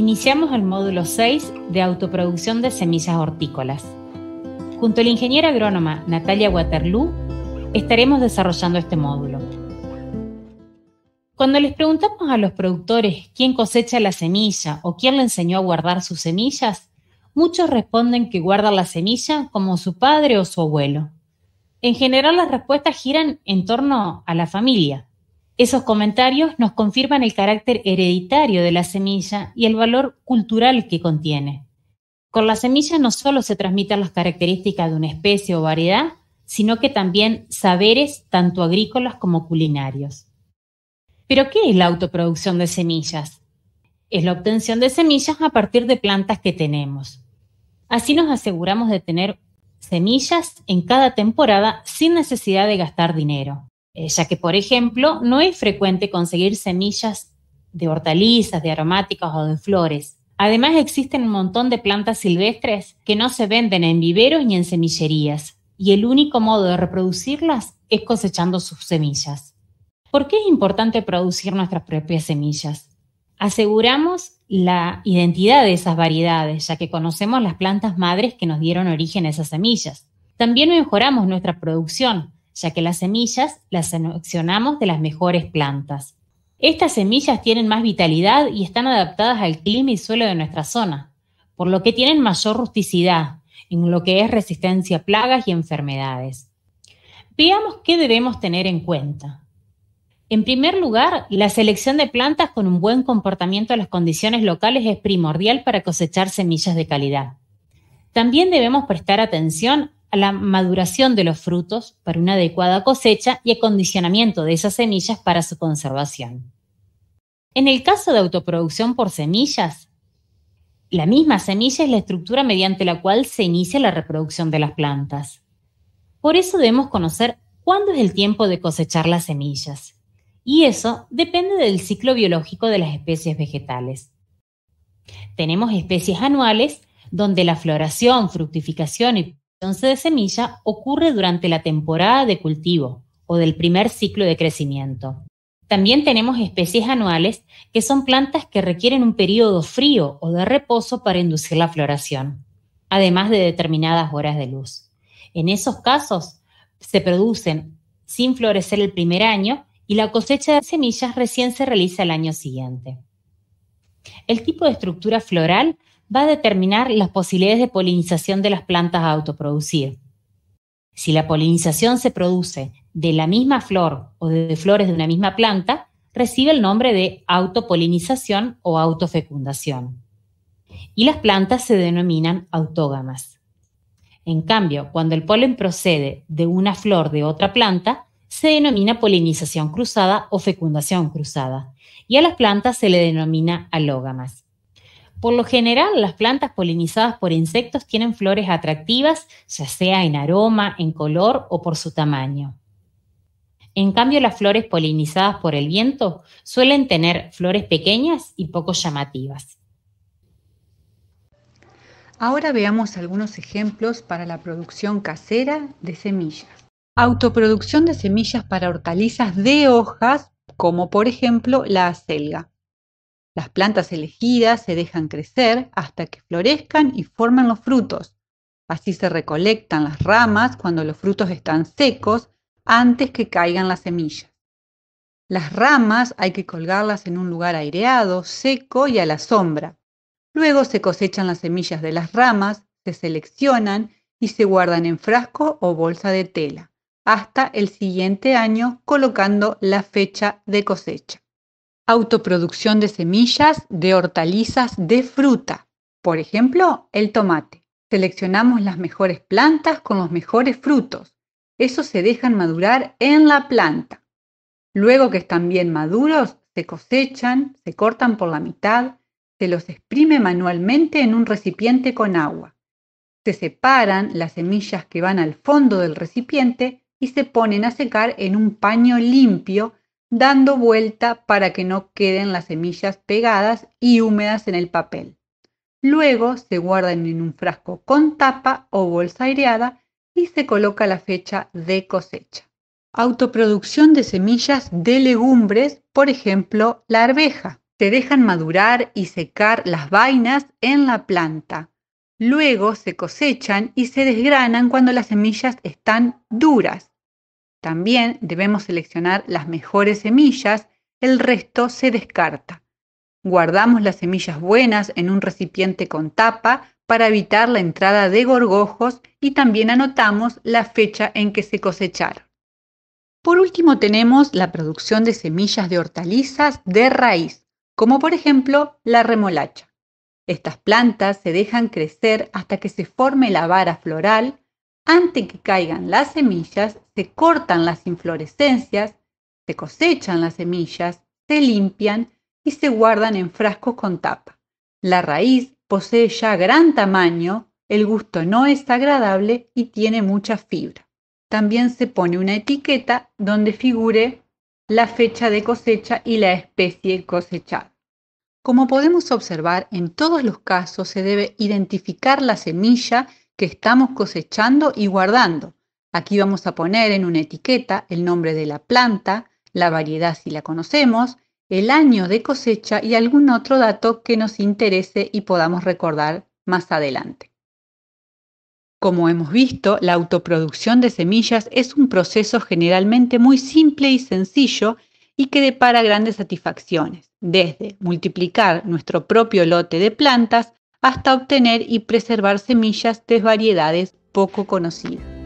Iniciamos el módulo 6 de autoproducción de semillas hortícolas. Junto a la ingeniera agrónoma Natalia Waterloo, estaremos desarrollando este módulo. Cuando les preguntamos a los productores quién cosecha la semilla o quién le enseñó a guardar sus semillas, muchos responden que guardan la semilla como su padre o su abuelo. En general las respuestas giran en torno a la familia, esos comentarios nos confirman el carácter hereditario de la semilla y el valor cultural que contiene. Con la semilla no solo se transmiten las características de una especie o variedad, sino que también saberes tanto agrícolas como culinarios. Pero, ¿qué es la autoproducción de semillas? Es la obtención de semillas a partir de plantas que tenemos. Así nos aseguramos de tener semillas en cada temporada sin necesidad de gastar dinero. Eh, ya que, por ejemplo, no es frecuente conseguir semillas de hortalizas, de aromáticas o de flores. Además, existen un montón de plantas silvestres que no se venden en viveros ni en semillerías, y el único modo de reproducirlas es cosechando sus semillas. ¿Por qué es importante producir nuestras propias semillas? Aseguramos la identidad de esas variedades, ya que conocemos las plantas madres que nos dieron origen a esas semillas. También mejoramos nuestra producción, ya que las semillas las seleccionamos de las mejores plantas. Estas semillas tienen más vitalidad y están adaptadas al clima y suelo de nuestra zona, por lo que tienen mayor rusticidad en lo que es resistencia a plagas y enfermedades. Veamos qué debemos tener en cuenta. En primer lugar, la selección de plantas con un buen comportamiento a las condiciones locales es primordial para cosechar semillas de calidad. También debemos prestar atención a la maduración de los frutos para una adecuada cosecha y acondicionamiento de esas semillas para su conservación. En el caso de autoproducción por semillas, la misma semilla es la estructura mediante la cual se inicia la reproducción de las plantas. Por eso debemos conocer cuándo es el tiempo de cosechar las semillas. Y eso depende del ciclo biológico de las especies vegetales. Tenemos especies anuales donde la floración, fructificación y de semilla ocurre durante la temporada de cultivo o del primer ciclo de crecimiento. También tenemos especies anuales, que son plantas que requieren un periodo frío o de reposo para inducir la floración, además de determinadas horas de luz. En esos casos, se producen sin florecer el primer año y la cosecha de semillas recién se realiza el año siguiente. El tipo de estructura floral va a determinar las posibilidades de polinización de las plantas a autoproducir. Si la polinización se produce de la misma flor o de flores de una misma planta, recibe el nombre de autopolinización o autofecundación. Y las plantas se denominan autógamas. En cambio, cuando el polen procede de una flor de otra planta, se denomina polinización cruzada o fecundación cruzada, y a las plantas se le denomina alógamas. Por lo general, las plantas polinizadas por insectos tienen flores atractivas, ya sea en aroma, en color o por su tamaño. En cambio, las flores polinizadas por el viento suelen tener flores pequeñas y poco llamativas. Ahora veamos algunos ejemplos para la producción casera de semillas. Autoproducción de semillas para hortalizas de hojas, como por ejemplo la acelga. Las plantas elegidas se dejan crecer hasta que florezcan y formen los frutos. Así se recolectan las ramas cuando los frutos están secos antes que caigan las semillas. Las ramas hay que colgarlas en un lugar aireado, seco y a la sombra. Luego se cosechan las semillas de las ramas, se seleccionan y se guardan en frasco o bolsa de tela, hasta el siguiente año colocando la fecha de cosecha autoproducción de semillas de hortalizas de fruta, por ejemplo, el tomate. Seleccionamos las mejores plantas con los mejores frutos. Esos se dejan madurar en la planta. Luego que están bien maduros, se cosechan, se cortan por la mitad, se los exprime manualmente en un recipiente con agua. Se separan las semillas que van al fondo del recipiente y se ponen a secar en un paño limpio dando vuelta para que no queden las semillas pegadas y húmedas en el papel. Luego se guardan en un frasco con tapa o bolsa aireada y se coloca la fecha de cosecha. Autoproducción de semillas de legumbres, por ejemplo, la arveja. Se dejan madurar y secar las vainas en la planta. Luego se cosechan y se desgranan cuando las semillas están duras. También debemos seleccionar las mejores semillas, el resto se descarta. Guardamos las semillas buenas en un recipiente con tapa para evitar la entrada de gorgojos y también anotamos la fecha en que se cosecharon. Por último tenemos la producción de semillas de hortalizas de raíz, como por ejemplo la remolacha. Estas plantas se dejan crecer hasta que se forme la vara floral. Antes que caigan las semillas, se cortan las inflorescencias, se cosechan las semillas, se limpian y se guardan en frascos con tapa. La raíz posee ya gran tamaño, el gusto no es agradable y tiene mucha fibra. También se pone una etiqueta donde figure la fecha de cosecha y la especie cosechada. Como podemos observar, en todos los casos se debe identificar la semilla que estamos cosechando y guardando, Aquí vamos a poner en una etiqueta el nombre de la planta, la variedad si la conocemos, el año de cosecha y algún otro dato que nos interese y podamos recordar más adelante. Como hemos visto, la autoproducción de semillas es un proceso generalmente muy simple y sencillo y que depara grandes satisfacciones, desde multiplicar nuestro propio lote de plantas hasta obtener y preservar semillas de variedades poco conocidas.